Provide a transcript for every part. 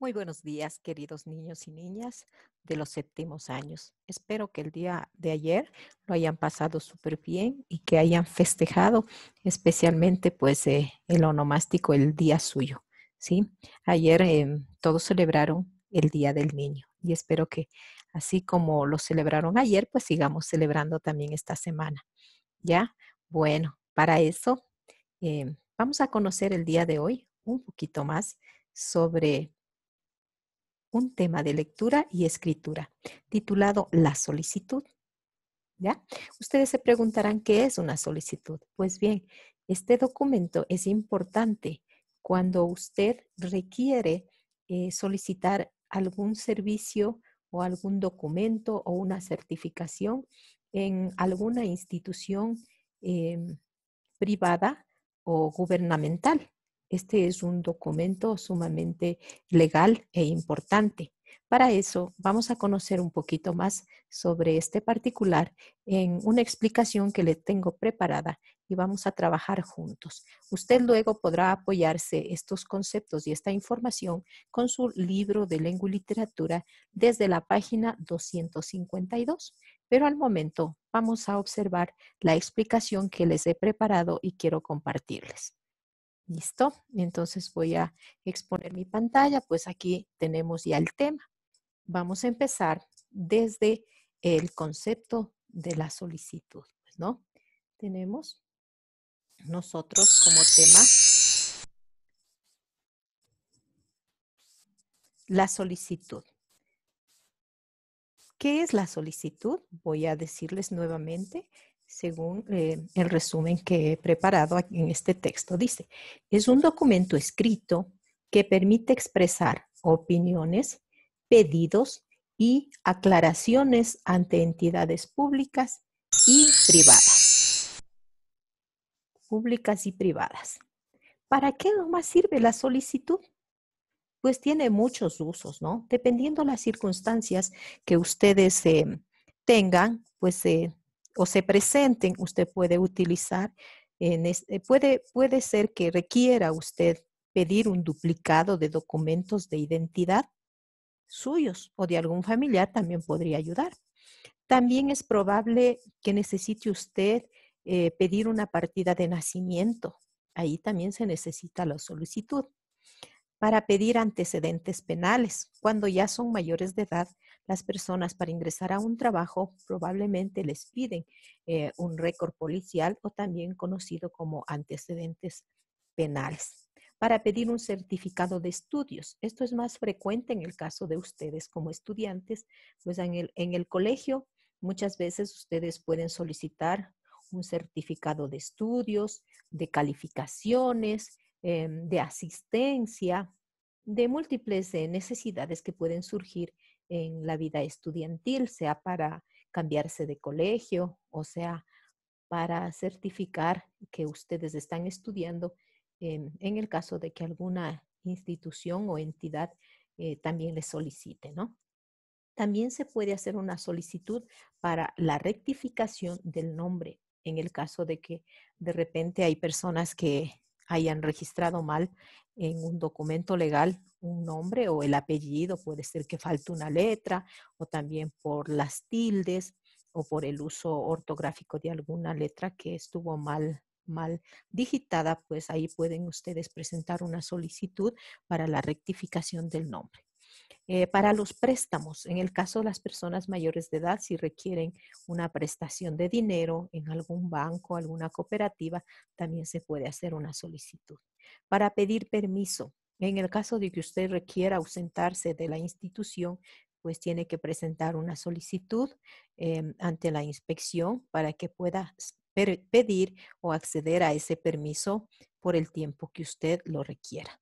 Muy buenos días, queridos niños y niñas de los séptimos años. Espero que el día de ayer lo hayan pasado súper bien y que hayan festejado especialmente pues eh, el onomástico, el día suyo. ¿sí? Ayer em, todos celebraron el Día del Niño y espero que así como lo celebraron ayer, pues sigamos celebrando también esta semana. ¿Ya? Bueno, para eso em, vamos a conocer el día de hoy un poquito más sobre un tema de lectura y escritura titulado La solicitud. ¿Ya? Ustedes se preguntarán qué es una solicitud. Pues bien, este documento es importante cuando usted requiere eh, solicitar algún servicio o algún documento o una certificación en alguna institución em, privada o gubernamental. Este es un documento sumamente legal e importante. Para eso vamos a conocer un poquito más sobre este particular en una explicación que le tengo preparada y vamos a trabajar juntos. Usted luego podrá apoyarse estos conceptos y esta información con su libro de lengua y literatura desde la página 252, pero al momento vamos a observar la explicación que les he preparado y quiero compartirles. ¿Listo? Entonces voy a exponer mi pantalla, pues aquí tenemos ya el tema. Vamos a empezar desde el concepto de la solicitud, pues, ¿no? Tenemos nosotros como tema la solicitud. ¿Qué es la solicitud? Voy a decirles nuevamente según eh, el resumen que he preparado en este texto. Dice, es un documento escrito que permite expresar opiniones, pedidos y aclaraciones ante entidades públicas y privadas. Públicas y privadas. ¿Para qué nomás sirve la solicitud? Pues tiene muchos usos, ¿no? Dependiendo las circunstancias que ustedes eh, tengan, pues eh, o se presenten, usted puede utilizar, eh, puede, puede ser que requiera usted pedir un duplicado de documentos de identidad suyos o de algún familiar, también podría ayudar. También es probable que necesite usted eh, pedir una partida de nacimiento. Ahí también se necesita la solicitud. Para pedir antecedentes penales, cuando ya son mayores de edad, las personas para ingresar a un trabajo probablemente les piden eh, un récord policial o también conocido como antecedentes penales para pedir un certificado de estudios. Esto es más frecuente en el caso de ustedes como estudiantes, pues en el, colegio muchas veces ustedes pueden solicitar un certificado de estudios, de calificaciones, em, de asistencia, de múltiples eh, necesidades que pueden surgir en la vida estudiantil, sea para cambiarse de colegio o sea para certificar que ustedes están estudiando em, en el caso de que alguna institución o entidad eh, también les solicite, ¿no? También se puede hacer una solicitud para la rectificación del nombre en el caso de que de repente hay personas que hayan registrado mal en un documento legal un nombre o el apellido, puede ser que falte una letra o también por las tildes o por el uso ortográfico de alguna letra que estuvo mal mal digitada, pues ahí pueden ustedes presentar una solicitud para la rectificación del nombre. Eh, para los préstamos, en el caso de las personas mayores de edad, si requieren una prestación de dinero en algún banco, alguna cooperativa, también se puede hacer una solicitud. Para pedir permiso, en el caso de que usted requiera ausentarse de la institución, pues tiene que presentar una solicitud em, ante la inspección para que pueda pedir o acceder a ese permiso por el tiempo que usted lo requiera.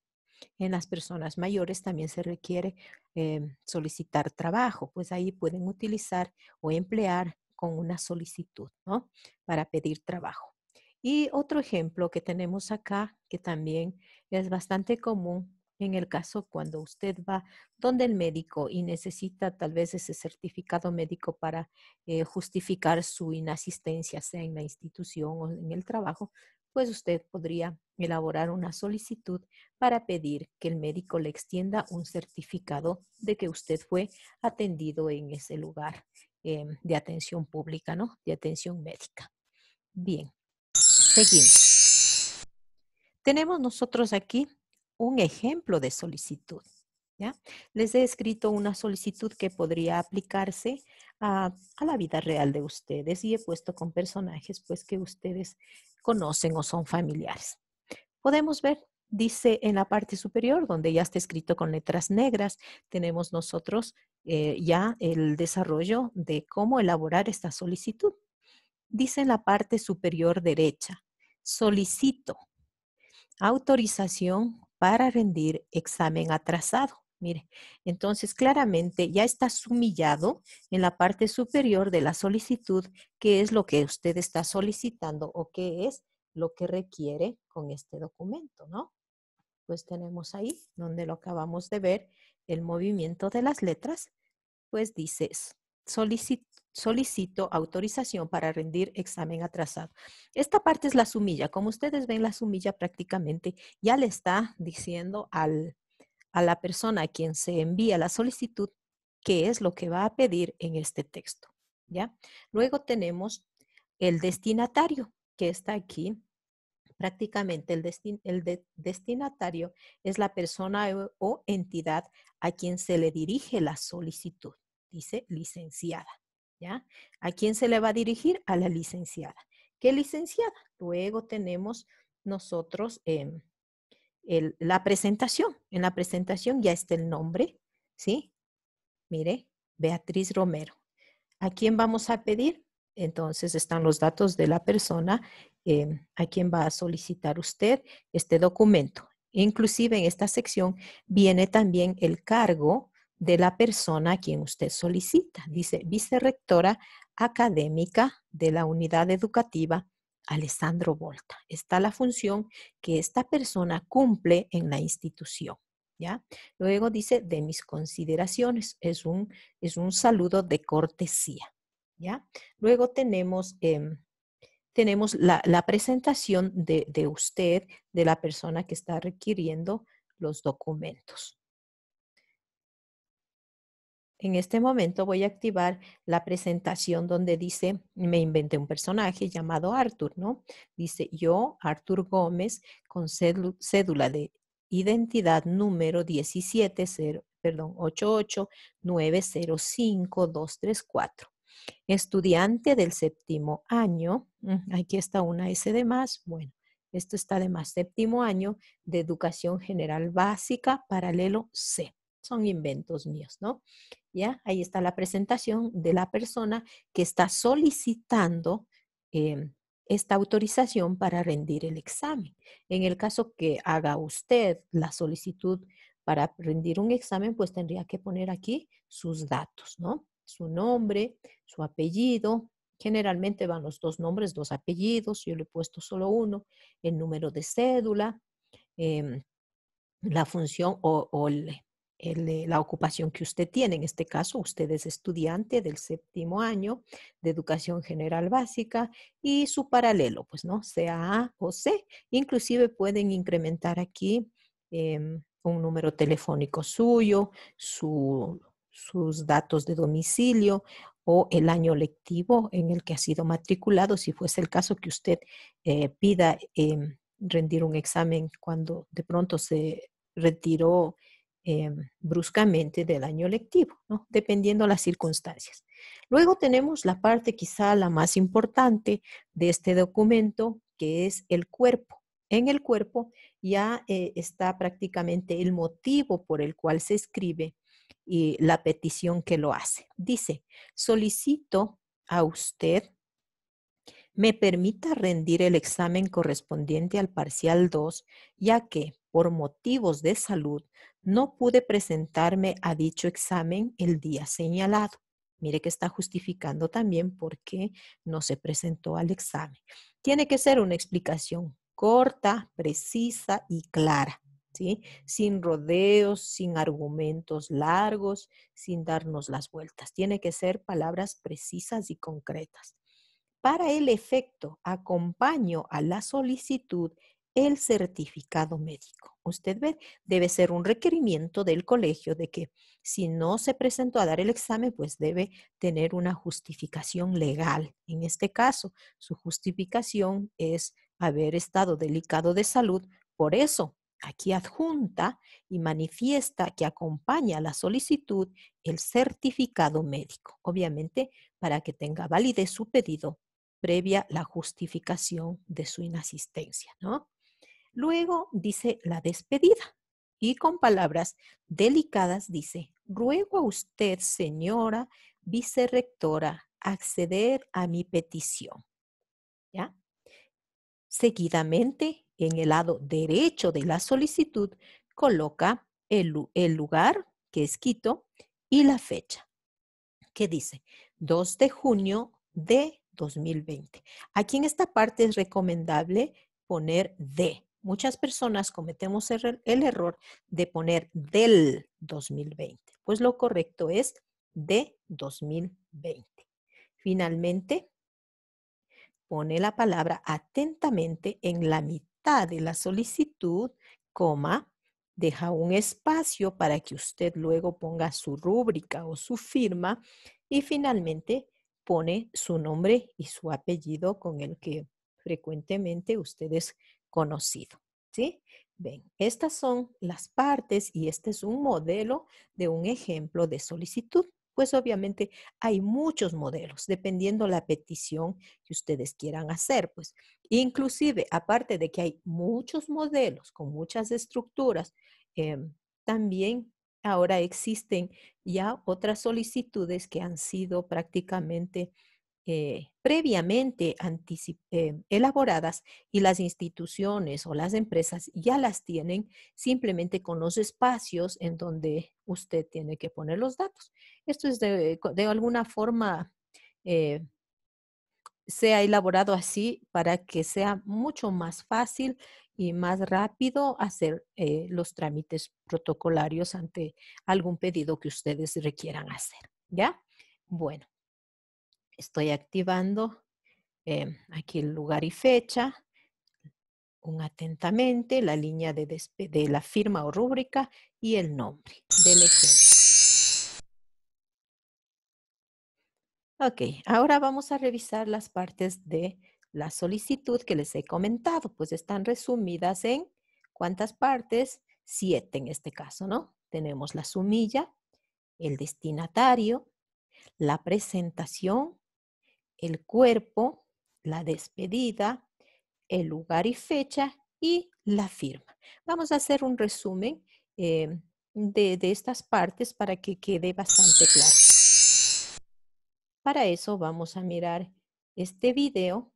En las personas mayores también se requiere em, solicitar trabajo, pues ahí pueden utilizar o emplear con una solicitud, ¿no? Para pedir trabajo. Y otro ejemplo que tenemos acá, que también es bastante común en el caso cuando usted va donde el médico y necesita tal vez ese certificado médico para eh, justificar su inasistencia, sea en la institución o en el trabajo, pues usted podría elaborar una solicitud para pedir que el médico le extienda un certificado de que usted fue atendido en ese lugar em, de atención pública, ¿no? De atención médica. Bien, seguimos. Tenemos nosotros aquí un ejemplo de solicitud. ¿ya? Les he escrito una solicitud que podría aplicarse a, la vida real de ustedes y he puesto con personajes pues que ustedes conocen o son familiares. Podemos ver dice en la parte superior, donde ya está escrito con letras negras, tenemos nosotros eh, ya el desarrollo de cómo elaborar esta solicitud. Dice en la parte superior derecha, solicito autorización para rendir examen atrasado. Mire, entonces claramente ya está sumillado en la parte superior de la solicitud, qué es lo que usted está solicitando o qué es lo que requiere con este documento, ¿no? Pues tenemos ahí, donde lo acabamos de ver, el movimiento de las letras, pues dice solicito autorización para rendir examen atrasado. Esta parte es la sumilla. Como ustedes ven, la sumilla prácticamente ya le está diciendo al, a la persona a quien se envía la solicitud qué es lo que va a pedir en este texto. ¿ya? Luego tenemos el destinatario, que está aquí. Prácticamente el, el destinatario es la persona o entidad a quien se le dirige la solicitud, dice licenciada. ¿ya? ¿A quién se le va a dirigir? A la licenciada. ¿Qué licenciada? Luego tenemos nosotros em, la presentación. En la presentación ya está el nombre, ¿sí? Mire, Beatriz Romero. ¿A quién vamos a pedir? Entonces están los datos de la persona eh, a quien va a solicitar usted este documento. Inclusive en esta sección viene también el cargo de la persona a quien usted solicita. Dice vicerrectora académica de la unidad educativa Alessandro Volta. Está la función que esta persona cumple en la institución. ¿Ya? Luego dice de mis consideraciones, es un, es un saludo de cortesía. ¿Ya? Luego tenemos, em, tenemos la, presentación de, usted, de la persona que está requiriendo los documentos. En este momento voy a activar la presentación donde dice, me inventé un personaje llamado Arthur, ¿no? Dice, yo, Arthur Gómez, con cédula de identidad número 17, perdón, 88905234. Estudiante del séptimo año, mm, aquí está una S de más, bueno, esto está de más, séptimo año de educación general básica, paralelo C son inventos míos, ¿no? Ya, ahí está la presentación de la persona que está solicitando em, esta autorización para rendir el examen. En el caso que haga usted la solicitud para rendir un examen, pues tendría que poner aquí sus datos, ¿no? Su nombre, su apellido. Generalmente van los dos nombres, dos apellidos. Yo le he puesto solo uno. El número de cédula, em, la función o, o el, la ocupación que usted tiene. En este caso, usted es estudiante del séptimo año de educación general básica y su paralelo, pues no, sea A o C. Inclusive pueden incrementar aquí em, un número telefónico suyo, sus datos de domicilio o el año lectivo en el que ha sido matriculado, si fuese el caso que usted eh, pida em, rendir un examen cuando de pronto se retiró Em, bruscamente del año lectivo, dependiendo las circunstancias. Luego tenemos la parte quizá la más importante de este documento, que es el cuerpo. En el cuerpo ya eh, está prácticamente el motivo por el cual se escribe y la petición que lo hace. Dice, solicito a usted me permita rendir el examen correspondiente al parcial 2, ya que, por motivos de salud, no pude presentarme a dicho examen el día señalado. Mire que está justificando también por qué no se presentó al examen. Tiene que ser una explicación corta, precisa y clara. ¿Sí? Sin rodeos, sin argumentos largos, sin darnos las vueltas. Tiene que ser palabras precisas y concretas. Para el efecto, acompaño a la solicitud el certificado médico. Usted ve, debe ser un requerimiento del colegio de que si no se presentó a dar el examen, pues debe tener una justificación legal. En este caso, su justificación es haber estado delicado de salud. Por eso, aquí adjunta y manifiesta que acompaña a la solicitud el certificado médico. Obviamente, para que tenga validez su pedido, previa la justificación de su inasistencia, ¿no? Luego dice la despedida y con palabras delicadas dice, ruego a usted, señora vicerrectora, acceder a mi petición. ¿Ya? Seguidamente, en el lado derecho de la solicitud, coloca el, lugar, que es Quito, y la fecha, que dice 2 de junio de 2020. Aquí en esta parte es recomendable poner de. Muchas personas cometemos el, error de poner del 2020, pues lo correcto es de 2020. Finalmente, pone la palabra atentamente en la mitad de la solicitud, coma, deja un espacio para que usted luego ponga su rúbrica o su firma y finalmente pone su nombre y su apellido con el que frecuentemente usted es conocido. ¿Sí? Ven, estas son las partes y este es un modelo de un ejemplo de solicitud. Pues obviamente hay muchos modelos, dependiendo la petición que ustedes quieran hacer. Pues inclusive, aparte de que hay muchos modelos con muchas estructuras, em, también ahora existen ya otras solicitudes que han sido prácticamente eh, previamente eh, elaboradas y las instituciones o las empresas ya las tienen simplemente con los espacios en donde usted tiene que poner los datos. Esto es de, alguna forma, eh, se ha elaborado así para que sea mucho más fácil y más rápido hacer eh, los trámites protocolarios ante algún pedido que ustedes requieran hacer. ¿Ya? Bueno, estoy activando em, aquí el lugar y fecha, un atentamente, la línea de, de la firma o rúbrica y el nombre del ejemplo. Ok, ahora vamos a revisar las partes de la solicitud que les he comentado, pues están resumidas en cuántas partes, siete en este caso, ¿no? Tenemos la sumilla, el destinatario, la presentación, el cuerpo, la despedida, el lugar y fecha y la firma. Vamos a hacer un resumen eh, de, de estas partes para que quede bastante claro. Para eso vamos a mirar este video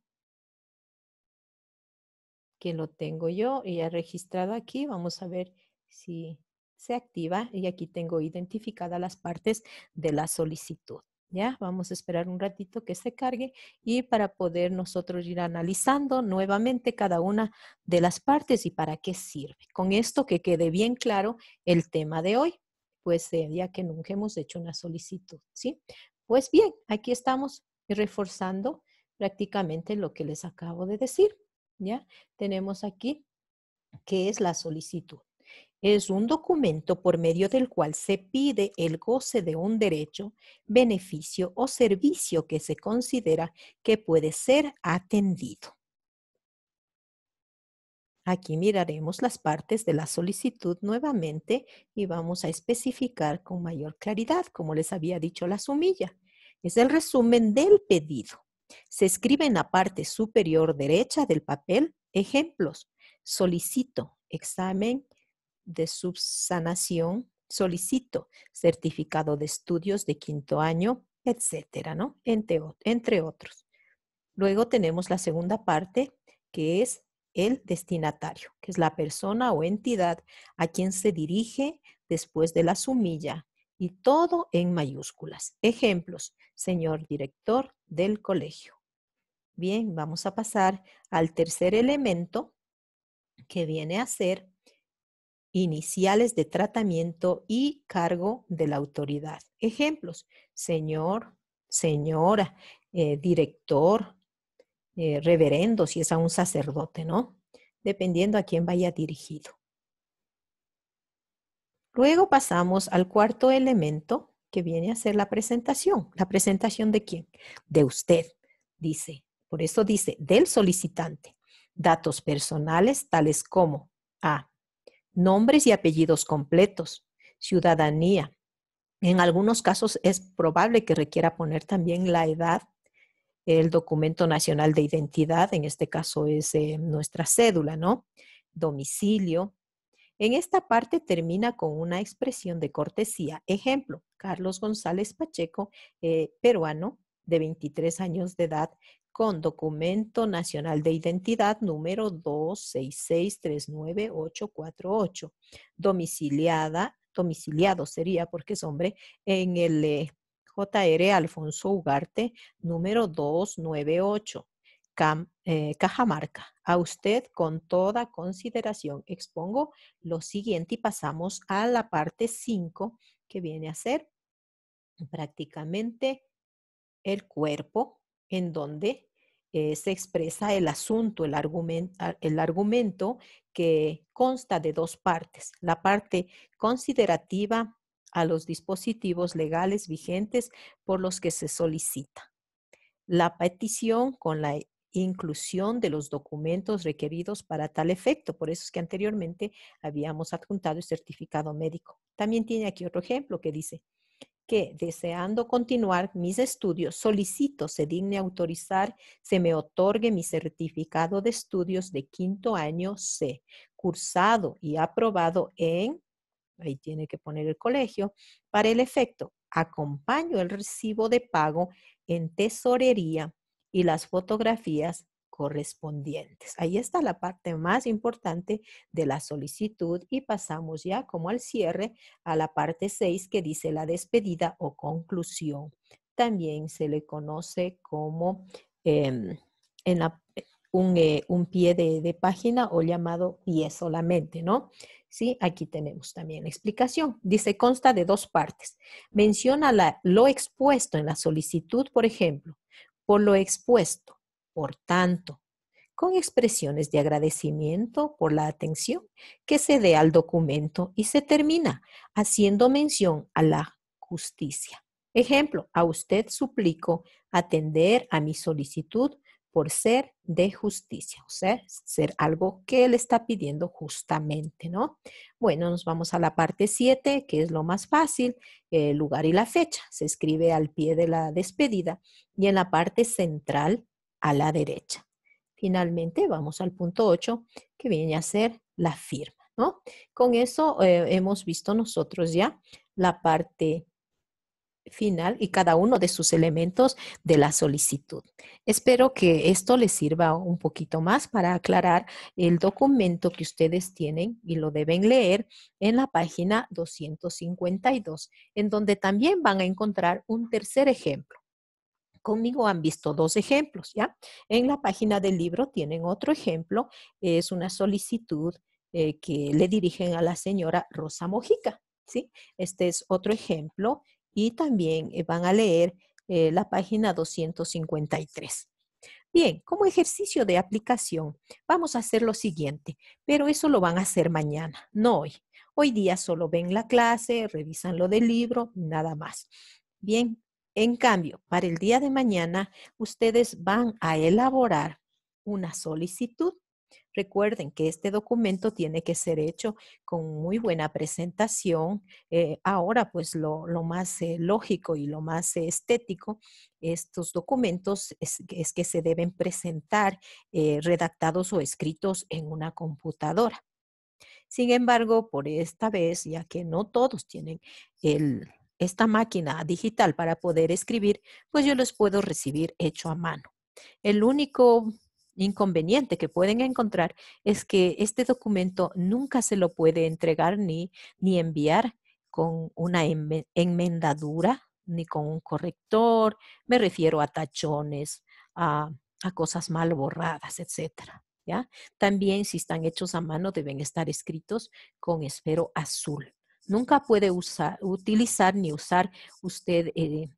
que lo tengo yo y registrado aquí. Vamos a ver si se activa y aquí tengo identificadas las partes de la solicitud. Ya, vamos a esperar un ratito que se cargue y para poder nosotros ir analizando nuevamente cada una de las partes y para qué sirve. Con esto que quede bien claro el tema de hoy, pues ya que nunca hemos hecho una solicitud, ¿sí? Pues bien, aquí estamos reforzando prácticamente lo que les acabo de decir. ¿ya? Tenemos aquí que es la solicitud. Es un documento por medio del cual se pide el goce de un derecho, beneficio o servicio que se considera que puede ser atendido. Aquí miraremos las partes de la solicitud nuevamente y vamos a especificar con mayor claridad, como les había dicho la sumilla. Es el resumen del pedido. Se escribe en la parte superior derecha del papel ejemplos. Solicito examen de subsanación, solicito certificado de estudios de quinto año, etcétera, ¿no? Entre, entre otros. Luego tenemos la segunda parte que es el destinatario, que es la persona o entidad a quien se dirige después de la sumilla y todo en mayúsculas. Ejemplos, señor director del colegio. Bien, vamos a pasar al tercer elemento que viene a ser iniciales de tratamiento y cargo de la autoridad. Ejemplos, señor, señora, eh, director, eh, reverendo, si es a un sacerdote, ¿no? Dependiendo a quién vaya dirigido. Luego pasamos al cuarto elemento, que viene a hacer la presentación. ¿La presentación de quién? De usted, dice. Por eso dice, del solicitante. Datos personales tales como A. Nombres y apellidos completos. Ciudadanía. En algunos casos es probable que requiera poner también la edad, el documento nacional de identidad, en este caso es eh, nuestra cédula, ¿no? Domicilio, en esta parte termina con una expresión de cortesía. Ejemplo, Carlos González Pacheco, eh, peruano de 23 años de edad, con documento nacional de identidad número 26639848, domiciliada, domiciliado sería porque es hombre, en el eh, JR Alfonso Ugarte número 298. Cam, eh, Cajamarca. A usted con toda consideración expongo lo siguiente y pasamos a la parte 5 que viene a ser prácticamente el cuerpo en donde eh, se expresa el asunto, el argumento, el argumento que consta de dos partes. La parte considerativa a los dispositivos legales vigentes por los que se solicita la petición con la inclusión de los documentos requeridos para tal efecto. Por eso es que anteriormente habíamos adjuntado el certificado médico. También tiene aquí otro ejemplo que dice que deseando continuar mis estudios, solicito se digne autorizar, se me otorgue mi certificado de estudios de quinto año C, cursado y aprobado en, ahí tiene que poner el colegio, para el efecto, acompaño el recibo de pago en tesorería y las fotografías correspondientes. Ahí está la parte más importante de la solicitud y pasamos ya como al cierre a la parte 6 que dice la despedida o conclusión. También se le conoce como em, en eh, eh, un, pie de, página o llamado pie solamente, ¿no? ¿sí? Aquí tenemos también la explicación. Dice, consta de dos partes. Menciona lo expuesto en la solicitud, por ejemplo, lo expuesto. Por tanto, con expresiones de agradecimiento por la atención que se dé al documento y se termina haciendo mención a la justicia. Ejemplo, a usted suplico atender a mi solicitud por ser de justicia, o sea, ser algo que él está pidiendo justamente, ¿no? Bueno, nos vamos a la parte 7, que es lo más fácil, el lugar y la fecha. Se escribe al pie de la despedida y en la parte central a la derecha. Finalmente, vamos al punto 8, que viene a ser la firma, ¿no? Con eso eh, hemos visto nosotros ya la parte final y cada uno de sus elementos de la solicitud. Espero que esto les sirva un poquito más para aclarar el documento que ustedes tienen y lo deben leer en la página 252, en donde también van a encontrar un tercer ejemplo. Conmigo han visto dos ejemplos, ¿ya? En la página del libro tienen otro ejemplo, es una solicitud eh, que le dirigen a la señora Rosa Mojica, ¿sí? Este es otro ejemplo y también eh, van a leer eh, la página 253. Bien, como ejercicio de aplicación, vamos a hacer lo siguiente, pero eso lo van a hacer mañana, no hoy. Hoy día solo ven la clase, revisan lo del libro, nada más. Bien, en cambio, para el día de mañana, ustedes van a elaborar una solicitud Recuerden que este documento tiene que ser hecho con muy buena presentación. Eh, ahora, pues lo, más eh, lógico y lo más estético, estos documentos es, que se deben presentar eh, redactados o escritos en una computadora. Sin embargo, por esta vez, ya que no todos tienen esta máquina digital para poder escribir, pues yo los puedo recibir hecho a mano. El único inconveniente que pueden encontrar es que este documento nunca se lo puede entregar ni, ni enviar con una enmendadura ni con un corrector, me refiero a tachones, a, cosas mal borradas, etcétera. ¿ya? También si están hechos a mano deben estar escritos con esfero azul. Nunca puede usar, utilizar ni usar usted eh,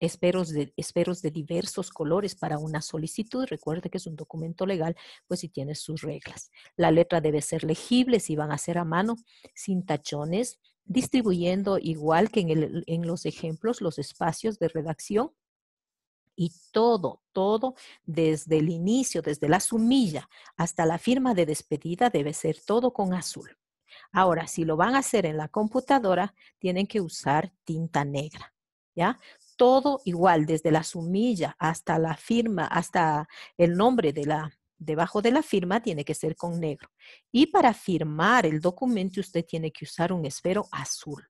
esperos de, de diversos colores para una solicitud. Recuerde que es un documento legal, pues si tiene sus reglas. La letra debe ser legible, si van a ser a mano, sin tachones, distribuyendo igual que en, en los ejemplos los espacios de redacción y todo, todo, desde el inicio, desde la sumilla hasta la firma de despedida, debe ser todo con azul. Ahora, si lo van a hacer en la computadora, tienen que usar tinta negra, ¿ya? todo igual, desde la sumilla hasta la firma, hasta el nombre debajo de la firma tiene que ser con negro. Y para firmar el documento usted tiene que usar un esfero azul.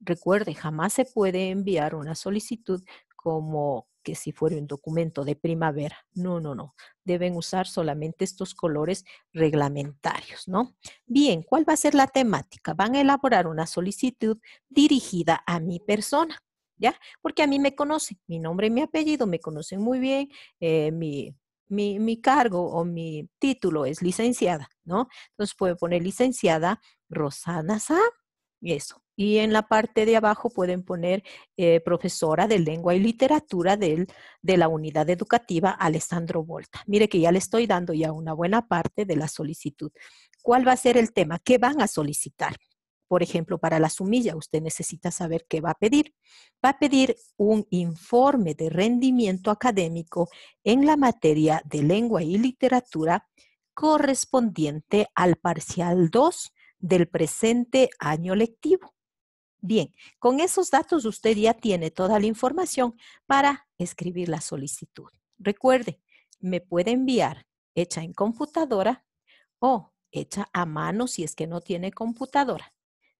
Recuerde, jamás se puede enviar una solicitud como que si fuera un documento de primavera. No, no, no. Deben usar solamente estos colores reglamentarios, ¿no? Bien, ¿cuál va a ser la temática? Van a elaborar una solicitud dirigida a mi persona. ¿ya? Porque a mí me conocen, mi nombre y mi apellido me conocen muy bien, eh, mi, cargo o mi título es licenciada, ¿no? Entonces pueden poner licenciada Rosana Sa, y eso. Y en la parte de abajo pueden poner eh, profesora de lengua y literatura del, de la unidad educativa Alessandro Volta. Mire que ya le estoy dando ya una buena parte de la solicitud. ¿Cuál va a ser el tema? ¿Qué van a solicitar? Por ejemplo, para la sumilla, usted necesita saber qué va a pedir. Va a pedir un informe de rendimiento académico en la materia de lengua y literatura correspondiente al parcial 2 del presente año lectivo. Bien, con esos datos usted ya tiene toda la información para escribir la solicitud. Recuerde, me puede enviar hecha en computadora o hecha a mano si es que no tiene computadora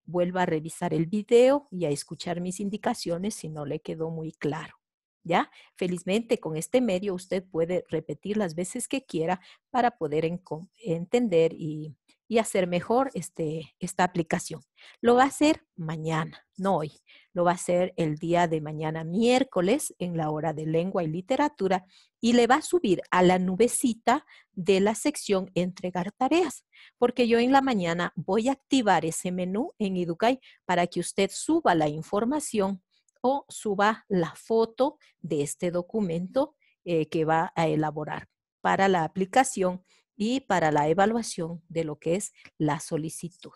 vuelva a revisar el video y a escuchar mis indicaciones si no le quedó muy claro. ¿Ya? Felizmente con este medio usted puede repetir las veces que quiera para poder entender y y hacer mejor este, esta aplicación. Lo va a hacer mañana, no hoy. Lo va a hacer el día de mañana, miércoles, en la hora de lengua y literatura, y le va a subir a la nubecita de la sección entregar tareas, porque yo en la mañana voy a activar ese menú en Educay para que usted suba la información o suba la foto de este documento eh, que va a elaborar para la aplicación y para la evaluación de lo que es la solicitud.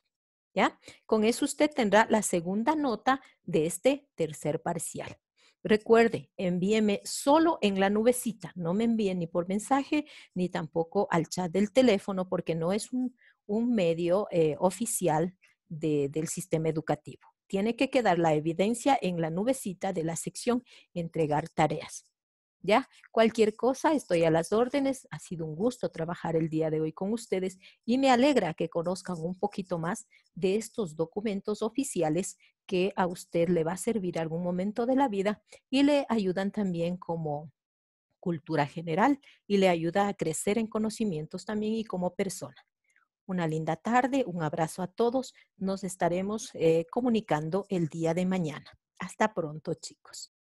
¿Ya? Con eso usted tendrá la segunda nota de este tercer parcial. Recuerde, envíeme solo en la nubecita, no me envíe ni por mensaje ni tampoco al chat del teléfono porque no es un, medio eh, oficial del sistema educativo. Tiene que quedar la evidencia en la nubecita de la sección entregar tareas. ¿ya? Cualquier cosa, estoy a las órdenes. Ha sido un gusto trabajar el día de hoy con ustedes y me alegra que conozcan un poquito más de estos documentos oficiales que a usted le va a servir algún momento de la vida y le ayudan también como cultura general y le ayuda a crecer en conocimientos también y como persona. Una linda tarde, un abrazo a todos. Nos estaremos eh, comunicando el día de mañana. Hasta pronto, chicos.